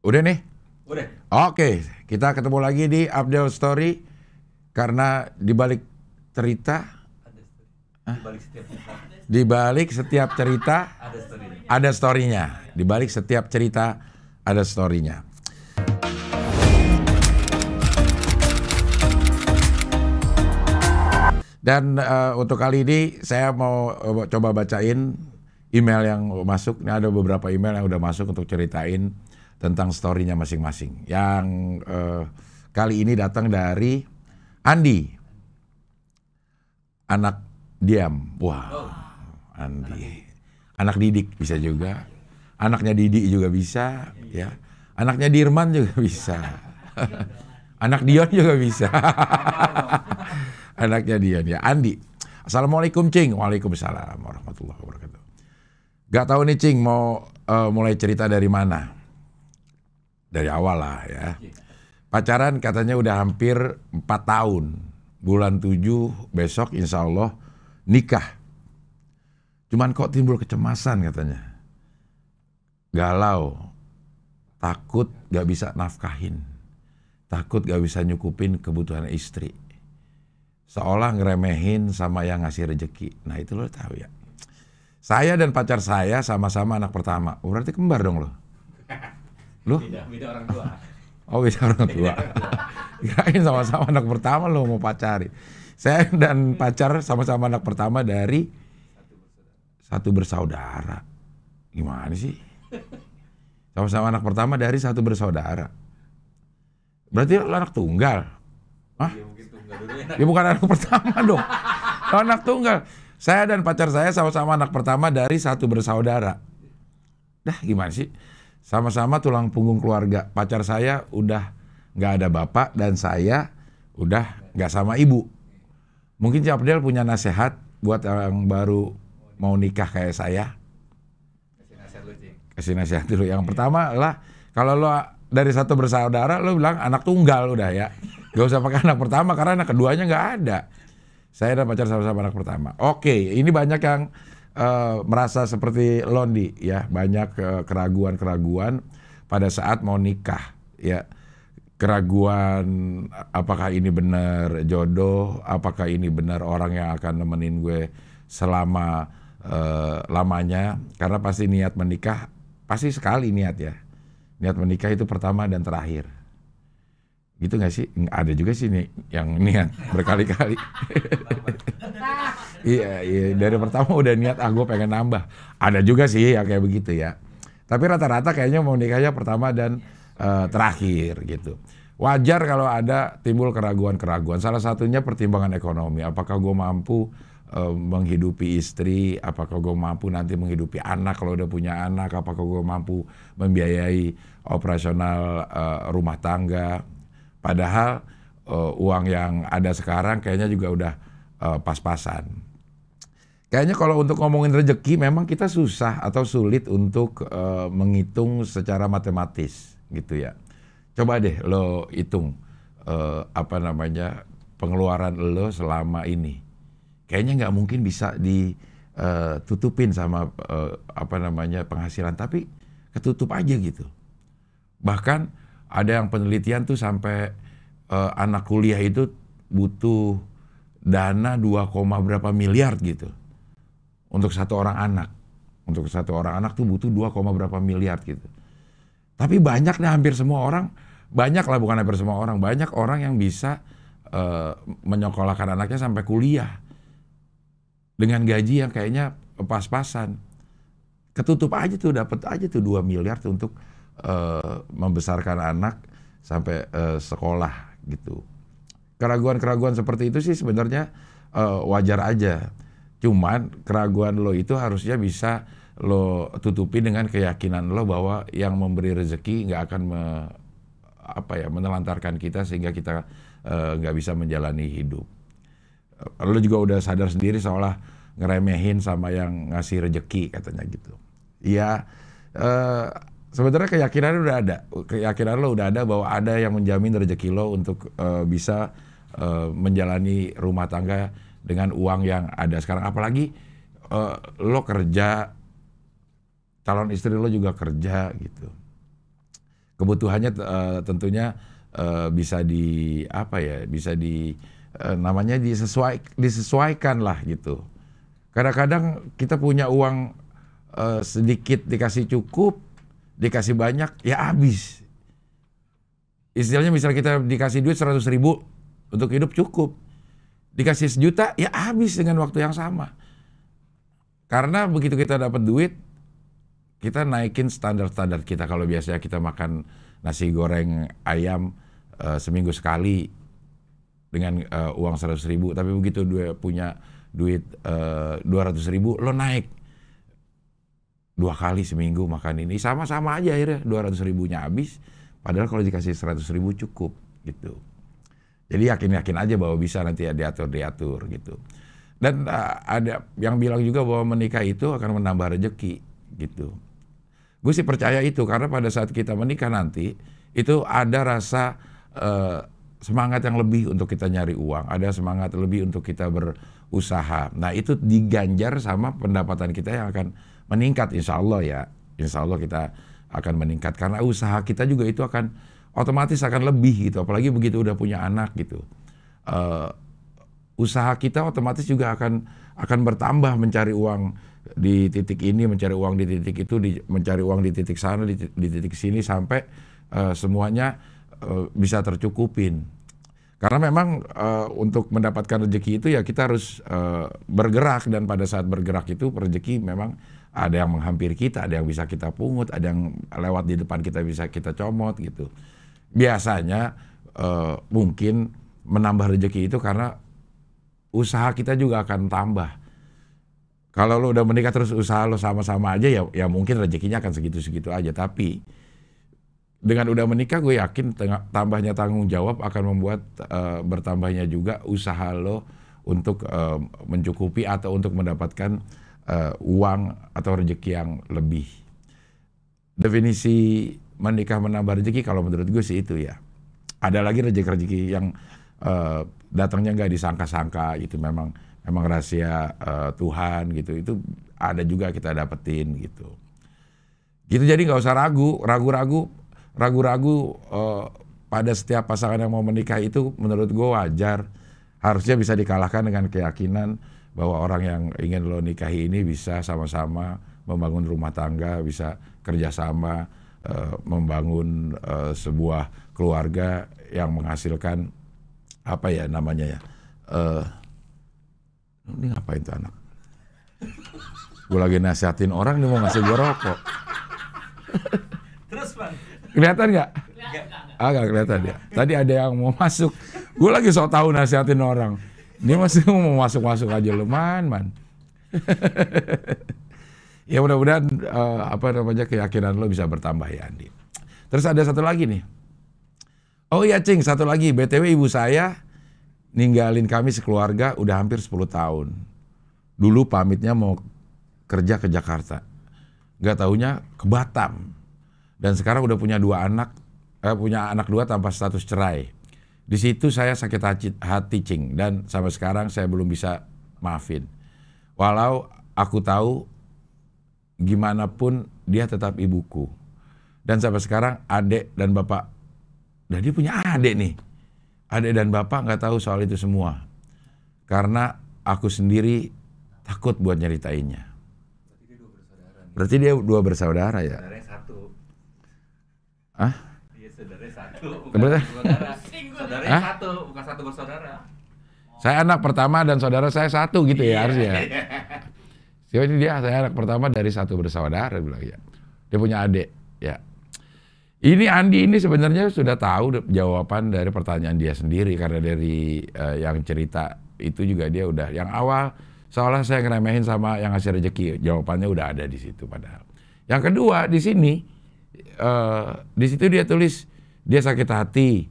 Udah nih? Udah. Oke, kita ketemu lagi di Abdel Story karena di balik cerita di balik setiap cerita, ada story-nya. di balik setiap cerita ada story-nya. Dan uh, untuk kali ini saya mau eh, coba bacain email yang masuk. Ini ada beberapa email yang udah masuk untuk ceritain tentang storynya masing-masing. Yang uh, kali ini datang dari Andi, anak diam. Wah, wow. Andi, anak didik bisa juga, anaknya Didik juga bisa, ya, anaknya Dirman juga bisa, anak Dion juga bisa, anaknya Dion ya Andi. Assalamualaikum Cing, waalaikumsalam warahmatullahi wabarakatuh. Gak tau nih Cing mau uh, mulai cerita dari mana dari awal lah ya. Iya. Pacaran katanya udah hampir 4 tahun. Bulan 7 besok insya Allah nikah. Cuman kok timbul kecemasan katanya. Galau. Takut gak bisa nafkahin. Takut gak bisa nyukupin kebutuhan istri. Seolah ngeremehin sama yang ngasih rejeki. Nah itu lo tahu ya. Saya dan pacar saya sama-sama anak pertama. Oh, berarti kembar dong loh. Loh? Beda, beda orang tua. Oh beda orang tua. Kirain sama-sama anak pertama lo mau pacari. Saya dan pacar sama-sama anak pertama dari satu bersaudara. Gimana sih? Sama-sama anak pertama dari satu bersaudara. Berarti lo anak tunggal. Hah? dia ya. ya, bukan anak pertama dong. Lo anak tunggal. Saya dan pacar saya sama-sama anak pertama dari satu bersaudara. Dah gimana sih? sama-sama tulang punggung keluarga. Pacar saya udah nggak ada bapak dan saya udah nggak sama ibu. Mungkin Cak Abdel punya nasihat buat yang baru mau nikah kayak saya. Kasih nasihat dulu, Kasih Yang pertama lah kalau lo dari satu bersaudara lo bilang anak tunggal udah ya. Gak usah pakai anak pertama karena anak keduanya nggak ada. Saya dan pacar sama-sama anak pertama. Oke, ini banyak yang uh, merasa seperti Londi ya, banyak eh, keraguan-keraguan pada saat mau nikah ya. Keraguan apakah ini benar jodoh, apakah ini benar orang yang akan nemenin gue selama uh, lamanya karena pasti niat menikah pasti sekali niat ya. Niat menikah itu pertama dan terakhir gitu nggak sih ada juga sih nih yang niat berkali-kali iya iya dari pertama udah niat ah gue pengen nambah ada juga sih ya kayak begitu ya tapi rata-rata kayaknya mau nikahnya pertama dan uh, terakhir gitu wajar kalau ada timbul keraguan-keraguan salah satunya pertimbangan ekonomi apakah gue mampu uh, menghidupi istri apakah gue mampu nanti menghidupi anak kalau udah punya anak apakah gue mampu membiayai operasional uh, rumah tangga Padahal uh, uang yang ada sekarang kayaknya juga udah uh, pas-pasan. Kayaknya kalau untuk ngomongin rejeki memang kita susah atau sulit untuk uh, menghitung secara matematis gitu ya. Coba deh lo hitung uh, apa namanya pengeluaran lo selama ini. Kayaknya nggak mungkin bisa ditutupin sama uh, apa namanya penghasilan, tapi ketutup aja gitu. Bahkan ada yang penelitian tuh sampai uh, anak kuliah itu butuh dana 2, berapa miliar gitu untuk satu orang anak. Untuk satu orang anak tuh butuh 2, berapa miliar gitu. Tapi banyak nih hampir semua orang, banyak lah bukan hampir semua orang, banyak orang yang bisa uh, menyekolahkan anaknya sampai kuliah dengan gaji yang kayaknya pas-pasan. Ketutup aja tuh dapat aja tuh 2 miliar tuh untuk Eh, membesarkan anak sampai uh, sekolah gitu. Keraguan-keraguan seperti itu sih sebenarnya uh, wajar aja. Cuman keraguan lo itu harusnya bisa lo tutupi dengan keyakinan lo bahwa yang memberi rezeki nggak akan me, apa ya menelantarkan kita sehingga kita nggak uh, bisa menjalani hidup. Lo juga udah sadar sendiri seolah ngeremehin sama yang ngasih rezeki katanya gitu. Iya. Uh, Sebenarnya keyakinan udah ada, keyakinan lo udah ada bahwa ada yang menjamin rezeki lo untuk uh, bisa uh, menjalani rumah tangga dengan uang yang ada sekarang. Apalagi uh, lo kerja, calon istri lo juga kerja gitu. Kebutuhannya uh, tentunya uh, bisa di apa ya, bisa di uh, namanya disesuai, disesuaikan lah gitu. Kadang-kadang kita punya uang uh, sedikit dikasih cukup, dikasih banyak ya habis istilahnya misalnya kita dikasih duit 100 ribu untuk hidup cukup dikasih sejuta ya habis dengan waktu yang sama karena begitu kita dapat duit kita naikin standar-standar kita kalau biasanya kita makan nasi goreng ayam e, seminggu sekali dengan e, uang 100 ribu tapi begitu dia punya duit eh, dua 200 ribu lo naik dua kali seminggu makan ini sama-sama aja akhirnya dua 200 ribunya habis padahal kalau dikasih seratus ribu cukup gitu jadi yakin-yakin aja bahwa bisa nanti ya diatur-diatur gitu dan uh, ada yang bilang juga bahwa menikah itu akan menambah rejeki gitu gue sih percaya itu karena pada saat kita menikah nanti itu ada rasa uh, semangat yang lebih untuk kita nyari uang ada semangat lebih untuk kita berusaha nah itu diganjar sama pendapatan kita yang akan meningkat insya Allah ya. Insya Allah kita akan meningkat karena usaha kita juga itu akan otomatis akan lebih gitu. Apalagi begitu udah punya anak gitu. Uh, usaha kita otomatis juga akan akan bertambah mencari uang di titik ini, mencari uang di titik itu, di, mencari uang di titik sana, di, di titik sini sampai uh, semuanya uh, bisa tercukupin. Karena memang uh, untuk mendapatkan rezeki itu ya kita harus uh, bergerak dan pada saat bergerak itu rezeki memang ada yang menghampiri kita, ada yang bisa kita pungut, ada yang lewat di depan kita bisa kita comot gitu. Biasanya eh, mungkin menambah rezeki itu karena usaha kita juga akan tambah. Kalau lo udah menikah terus usaha lo sama-sama aja ya ya mungkin rezekinya akan segitu-segitu aja tapi dengan udah menikah gue yakin tambahnya tanggung jawab akan membuat uh, bertambahnya juga usaha lo untuk uh, mencukupi atau untuk mendapatkan uh, uang atau rezeki yang lebih. Definisi menikah menambah rezeki kalau menurut gue sih itu ya. Ada lagi rezeki-rezeki yang uh, datangnya nggak disangka-sangka gitu memang memang rahasia uh, Tuhan gitu itu ada juga kita dapetin gitu gitu jadi nggak usah ragu ragu-ragu ragu-ragu uh, pada setiap pasangan yang mau menikah itu menurut gue wajar harusnya bisa dikalahkan dengan keyakinan bahwa orang yang ingin lo nikahi ini bisa sama-sama membangun rumah tangga, bisa kerjasama uh, membangun uh, sebuah keluarga yang menghasilkan apa ya namanya ya. Uh, ini ngapain tuh anak? gue lagi nasihatin orang dia mau ngasih gue rokok. Terus bang. Kelihatan nggak? Agak ah, kelihatan ya. Tadi ada yang mau masuk. Gue lagi sok tahu nasihatin orang. Ini masih mau masuk-masuk aja lu man, man. ya mudah-mudahan uh, apa namanya keyakinan lo bisa bertambah ya Andi. Terus ada satu lagi nih. Oh iya Cing, satu lagi. BTW ibu saya ninggalin kami sekeluarga udah hampir 10 tahun. Dulu pamitnya mau kerja ke Jakarta. Gak tahunya ke Batam. Dan sekarang udah punya dua anak, eh, punya anak dua tanpa status cerai. Di situ saya sakit hati, hati cing dan sampai sekarang saya belum bisa maafin. Walau aku tahu gimana pun dia tetap ibuku. Dan sampai sekarang adik dan bapak dan dia punya adik nih. Adik dan bapak nggak tahu soal itu semua. Karena aku sendiri takut buat nyeritainnya. Berarti dia dua bersaudara ya? Saudaranya satu. Ah? satu. Bukan saudara Hah? satu, bukan satu bersaudara. Saya anak pertama dan saudara saya satu gitu ya iya. harusnya. Siapa ini dia? Saya anak pertama dari satu bersaudara bilang ya. Dia punya adik ya. Ini Andi ini sebenarnya sudah tahu jawaban dari pertanyaan dia sendiri karena dari uh, yang cerita itu juga dia udah yang awal seolah saya ngeremehin sama yang ngasih rezeki jawabannya udah ada di situ padahal. Yang kedua di sini uh, di situ dia tulis dia sakit hati,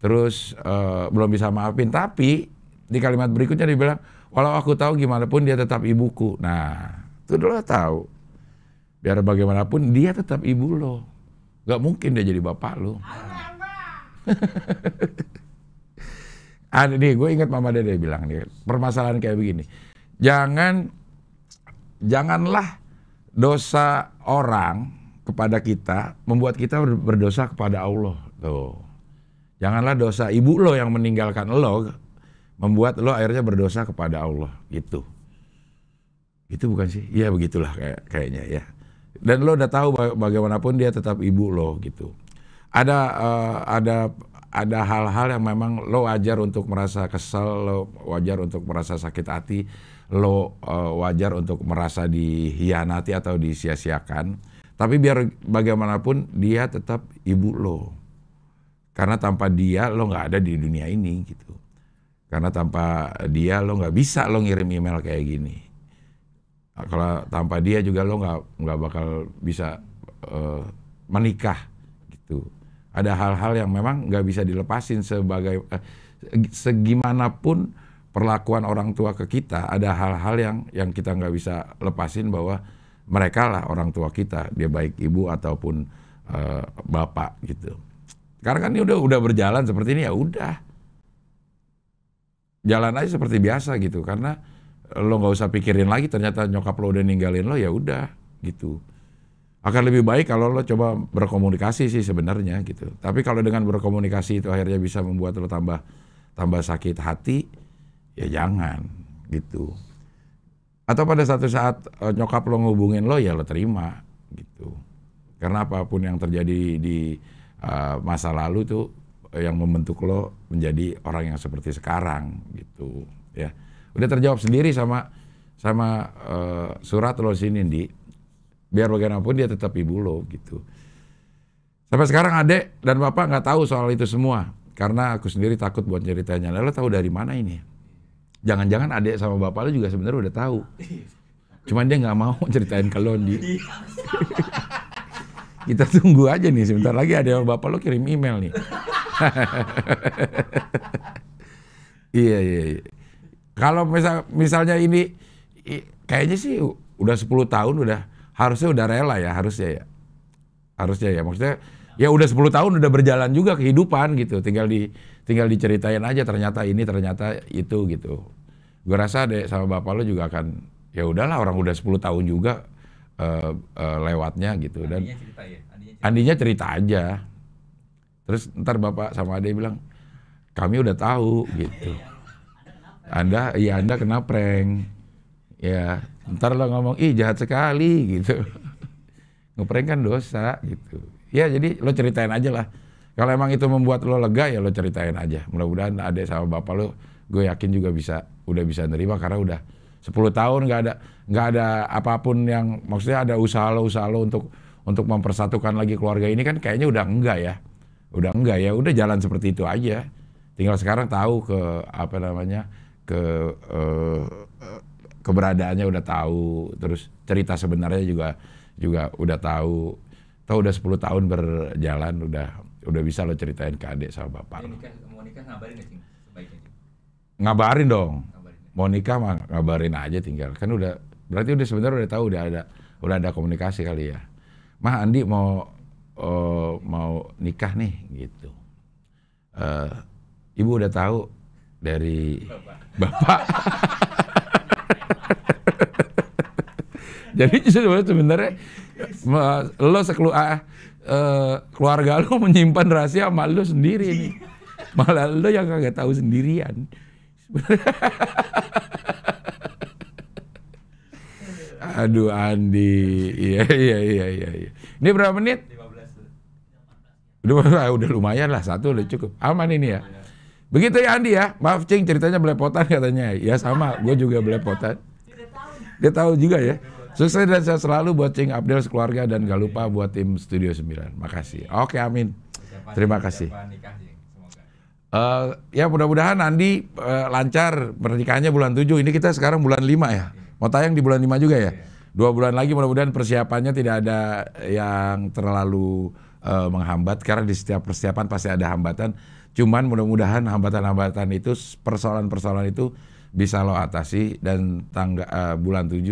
terus uh, belum bisa maafin. Tapi di kalimat berikutnya dibilang, walau aku tahu gimana pun dia tetap ibuku. Nah, itu dulu tahu. Biar bagaimanapun dia tetap ibu lo. Gak mungkin dia jadi bapak lo. Ada nih, gue ingat Mama Dede bilang nih, permasalahan kayak begini. Jangan, janganlah dosa orang kepada kita membuat kita berdosa kepada Allah. Tuh. Gitu. Janganlah dosa ibu lo yang meninggalkan lo membuat lo akhirnya berdosa kepada Allah gitu. Itu bukan sih? Iya begitulah kayak kayaknya ya. Dan lo udah tahu bagaimanapun dia tetap ibu lo gitu. Ada uh, ada ada hal-hal yang memang lo wajar untuk merasa kesal, lo wajar untuk merasa sakit hati, lo uh, wajar untuk merasa dihianati atau disia-siakan. Tapi biar bagaimanapun dia tetap ibu lo. Karena tanpa dia lo nggak ada di dunia ini gitu. Karena tanpa dia lo nggak bisa lo ngirim email kayak gini. Nah, kalau tanpa dia juga lo nggak nggak bakal bisa uh, menikah gitu. Ada hal-hal yang memang nggak bisa dilepasin sebagai uh, eh, segimanapun perlakuan orang tua ke kita ada hal-hal yang yang kita nggak bisa lepasin bahwa mereka lah orang tua kita dia baik ibu ataupun uh, bapak gitu. Karena kan ini udah udah berjalan seperti ini ya udah. Jalan aja seperti biasa gitu karena eh, lo nggak usah pikirin lagi ternyata nyokap lo udah ninggalin lo ya udah gitu. Akan lebih baik kalau lo coba berkomunikasi sih sebenarnya gitu. Tapi kalau dengan berkomunikasi itu akhirnya bisa membuat lo tambah tambah sakit hati ya jangan gitu. Atau pada satu saat eh, nyokap lo ngubungin lo ya lo terima gitu. Karena apapun yang terjadi di Eh, masa lalu itu eh, yang membentuk lo menjadi orang yang seperti sekarang gitu ya udah terjawab sendiri sama sama uh, surat lo sini di biar bagaimanapun dia tetap ibu lo gitu sampai sekarang adek dan bapak nggak tahu soal itu semua karena aku sendiri takut buat ceritanya lo tahu dari mana ini jangan-jangan adek sama bapak lo juga sebenarnya udah tahu iya. cuman dia nggak mau ceritain ke lo di iya, kita tunggu aja nih sebentar lagi ada bapak lo kirim email nih. iya iya. iya. Kalau misal, misalnya ini kayaknya sih udah 10 tahun udah harusnya udah rela ya harusnya ya. Harusnya ya maksudnya ya udah 10 tahun udah berjalan juga kehidupan gitu. Tinggal di tinggal diceritain aja ternyata ini ternyata itu gitu. Gue rasa deh sama bapak lo juga akan ya udahlah orang udah 10 tahun juga uh, uh, lewatnya gitu dan Andinya cerita, ya? Andinya cerita. Andinya cerita aja terus ntar bapak sama ade bilang kami udah tahu gitu anda iya anda kena prank ya ntar lo ngomong ih jahat sekali gitu ngeprank kan dosa gitu ya jadi lo ceritain aja lah kalau emang itu membuat lo lega ya lo ceritain aja mudah-mudahan ade sama bapak lo gue yakin juga bisa udah bisa nerima karena udah 10 tahun nggak ada nggak ada apapun yang maksudnya ada usaha lo usaha lo untuk untuk mempersatukan lagi keluarga ini kan kayaknya udah enggak ya udah enggak ya udah jalan seperti itu aja tinggal sekarang tahu ke apa namanya ke eh, keberadaannya udah tahu terus cerita sebenarnya juga juga udah tahu tahu udah 10 tahun berjalan udah udah bisa lo ceritain ke adik sama bapak lo. Kan, ngabarin Ngabarin dong mau nikah mah ngabarin aja tinggal. Kan udah berarti udah sebenarnya udah tahu udah ada udah ada komunikasi kali ya. Mah Andi mau uh, mau nikah nih gitu. Uh, ibu udah tahu dari bapak. bapak. Jadi sebenarnya sebenarnya lo sekelu ah, uh, keluarga lo menyimpan rahasia sama lo sendiri nih. Malah lo yang kagak tahu sendirian. Aduh Andi. Iya, iya iya iya iya. Ini berapa menit? 15. Ya. Udah, udah lumayan lah satu udah cukup. Aman ini ya. Begitu ya Andi ya. Maaf Cing ceritanya belepotan katanya. Ya sama, gue juga belepotan. Dia tahu juga ya. Sukses dan saya selalu buat Cing Abdel sekeluarga dan gak lupa buat tim Studio 9. Makasih. Oke, amin. Terima kasih. Uh, ya mudah-mudahan Andi uh, lancar pernikahannya bulan 7. Ini kita sekarang bulan 5 ya. Mau tayang di bulan 5 juga ya? Dua bulan lagi mudah-mudahan persiapannya tidak ada yang terlalu uh, menghambat karena di setiap persiapan pasti ada hambatan. Cuman mudah-mudahan hambatan-hambatan itu persoalan-persoalan itu bisa lo atasi dan tangga uh, bulan 7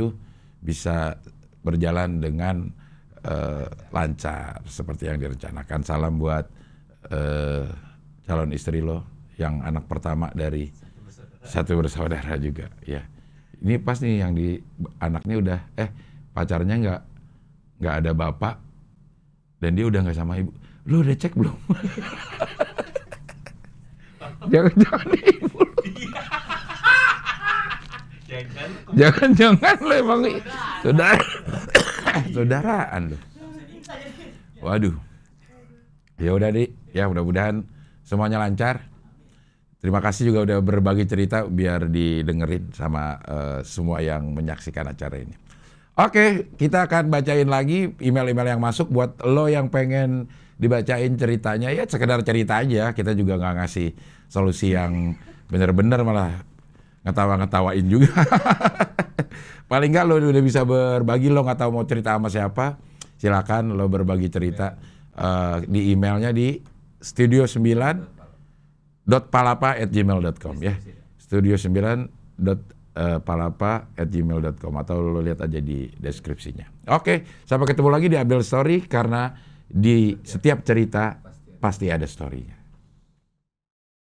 bisa berjalan dengan uh, lancar seperti yang direncanakan. Salam buat uh, calon istri lo yang anak pertama dari satu bersaudara, satu bersaudara juga, ya ini pas nih yang di anaknya udah eh pacarnya nggak nggak ada bapak dan dia udah nggak sama ibu lu udah cek belum jangan jangan ibu jangan jangan lo emang saudara saudaraan lo waduh ya udah deh, ya mudah-mudahan semuanya lancar Terima kasih juga udah berbagi cerita biar didengerin sama uh, semua yang menyaksikan acara ini. Oke, kita akan bacain lagi email-email yang masuk buat lo yang pengen dibacain ceritanya ya sekedar cerita aja. Kita juga nggak ngasih solusi yang bener-bener malah ngetawa-ngetawain juga. Paling nggak lo udah bisa berbagi lo nggak tahu mau cerita sama siapa, silakan lo berbagi cerita uh, di emailnya di studio 9 dot palapa@gmail.com ya. Studio sembilan dot eh, palapa at com atau lo lihat aja di deskripsinya. Oke, sampai ketemu lagi di Abel Story karena di setiap cerita pasti ada storynya.